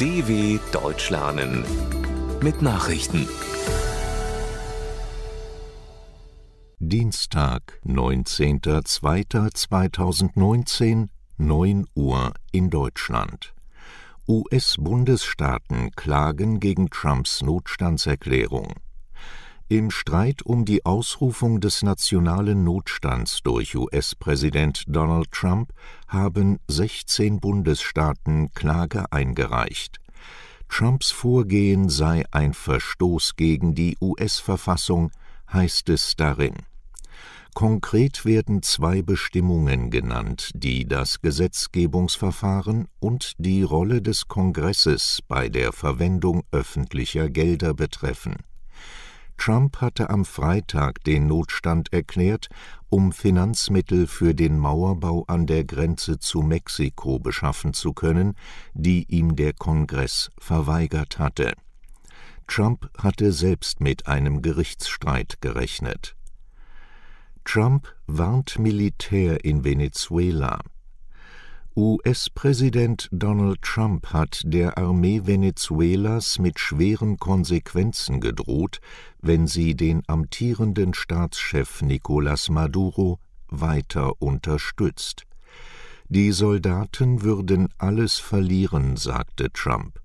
DW Deutsch lernen mit Nachrichten. Dienstag, 19.02.2019, 9 Uhr in Deutschland. US-Bundesstaaten klagen gegen Trumps Notstandserklärung. Im Streit um die Ausrufung des nationalen Notstands durch US-Präsident Donald Trump haben 16 Bundesstaaten Klage eingereicht. Trumps Vorgehen sei ein Verstoß gegen die US-Verfassung, heißt es darin. Konkret werden zwei Bestimmungen genannt, die das Gesetzgebungsverfahren und die Rolle des Kongresses bei der Verwendung öffentlicher Gelder betreffen Trump hatte am Freitag den Notstand erklärt, um Finanzmittel für den Mauerbau an der Grenze zu Mexiko beschaffen zu können, die ihm der Kongress verweigert hatte. Trump hatte selbst mit einem Gerichtsstreit gerechnet. Trump warnt Militär in Venezuela US-Präsident Donald Trump hat der Armee Venezuelas mit schweren Konsequenzen gedroht, wenn sie den amtierenden Staatschef Nicolas Maduro weiter unterstützt. Die Soldaten würden alles verlieren, sagte Trump.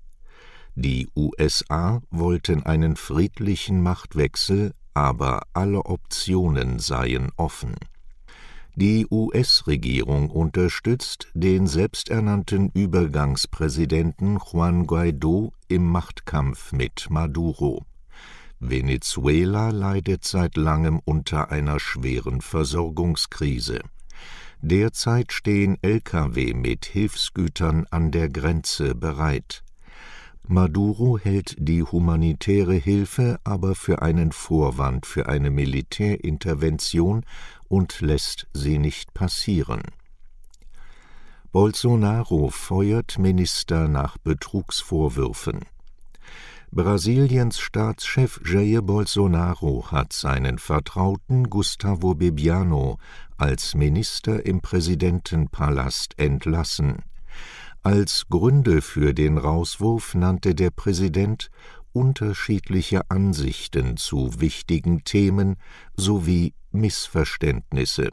Die USA wollten einen friedlichen Machtwechsel, aber alle Optionen seien offen. Die US-Regierung unterstützt den selbsternannten Übergangspräsidenten Juan Guaido im Machtkampf mit Maduro. Venezuela leidet seit langem unter einer schweren Versorgungskrise. Derzeit stehen Lkw mit Hilfsgütern an der Grenze bereit. Maduro hält die humanitäre Hilfe aber für einen Vorwand für eine Militärintervention und lässt sie nicht passieren. Bolsonaro feuert Minister nach Betrugsvorwürfen. Brasiliens Staatschef Jair Bolsonaro hat seinen Vertrauten Gustavo Bibiano als Minister im Präsidentenpalast entlassen. Als Gründe für den Rauswurf nannte der Präsident unterschiedliche Ansichten zu wichtigen Themen sowie Missverständnisse.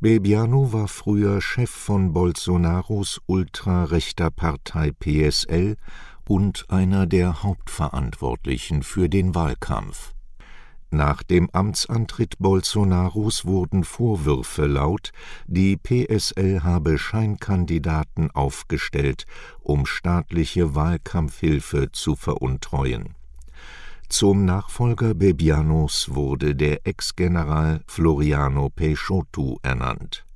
Belbiano war früher Chef von Bolsonaros ultrarechter Partei PSL und einer der Hauptverantwortlichen für den Wahlkampf nach dem Amtsantritt Bolsonaros wurden Vorwürfe laut, die PSL habe Scheinkandidaten aufgestellt, um staatliche Wahlkampfhilfe zu veruntreuen. Zum Nachfolger Bebianos wurde der Ex-General Floriano Peixotu ernannt.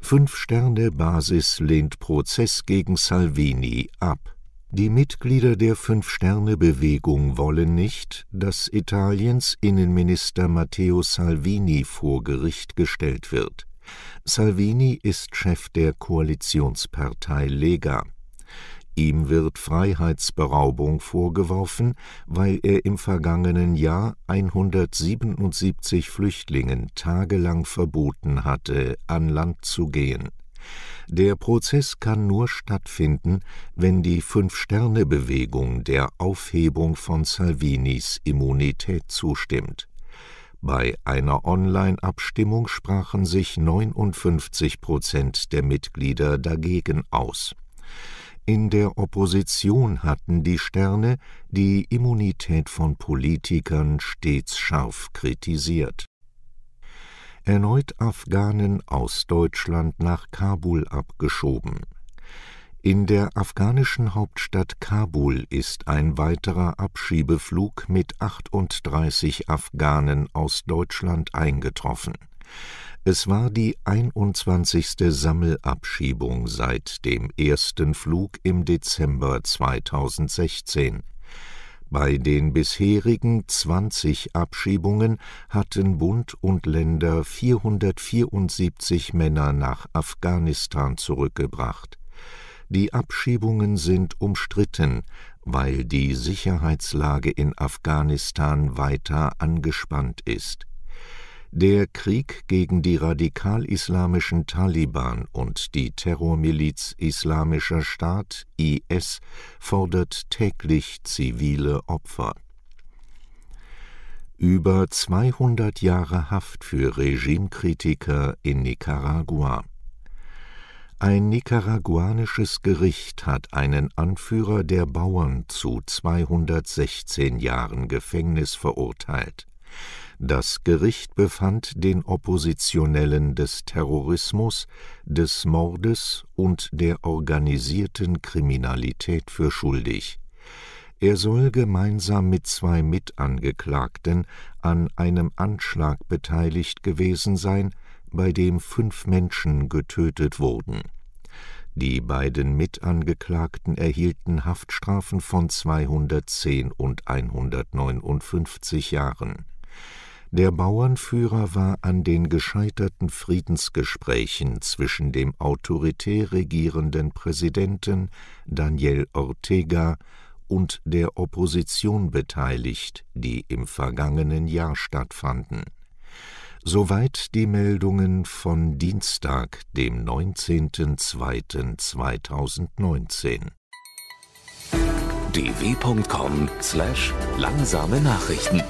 Fünf-Sterne-Basis lehnt Prozess gegen Salvini ab die Mitglieder der Fünf-Sterne-Bewegung wollen nicht, dass Italiens Innenminister Matteo Salvini vor Gericht gestellt wird. Salvini ist Chef der Koalitionspartei Lega. Ihm wird Freiheitsberaubung vorgeworfen, weil er im vergangenen Jahr 177 Flüchtlingen tagelang verboten hatte, an Land zu gehen der Prozess kann nur stattfinden, wenn die Fünf-Sterne-Bewegung der Aufhebung von Salvinis Immunität zustimmt. Bei einer Online-Abstimmung sprachen sich 59 Prozent der Mitglieder dagegen aus. In der Opposition hatten die Sterne die Immunität von Politikern stets scharf kritisiert erneut Afghanen aus Deutschland nach Kabul abgeschoben. In der afghanischen Hauptstadt Kabul ist ein weiterer Abschiebeflug mit 38 Afghanen aus Deutschland eingetroffen. Es war die 21. Sammelabschiebung seit dem ersten Flug im Dezember 2016. Bei den bisherigen 20 Abschiebungen hatten Bund und Länder 474 Männer nach Afghanistan zurückgebracht. Die Abschiebungen sind umstritten, weil die Sicherheitslage in Afghanistan weiter angespannt ist der Krieg gegen die radikal-islamischen Taliban und die Terrormiliz Islamischer Staat IS fordert täglich zivile Opfer. Über 200 Jahre Haft für Regimekritiker in Nicaragua. Ein nicaraguanisches Gericht hat einen Anführer der Bauern zu 216 Jahren Gefängnis verurteilt. Das Gericht befand den Oppositionellen des Terrorismus, des Mordes und der organisierten Kriminalität für schuldig. Er soll gemeinsam mit zwei Mitangeklagten an einem Anschlag beteiligt gewesen sein, bei dem fünf Menschen getötet wurden. Die beiden Mitangeklagten erhielten Haftstrafen von 210 und 159 Jahren. Der Bauernführer war an den gescheiterten Friedensgesprächen zwischen dem autoritär regierenden Präsidenten Daniel Ortega und der Opposition beteiligt, die im vergangenen Jahr stattfanden. Soweit die Meldungen von Dienstag, dem 19.02.2019. dw.com/langsame Nachrichten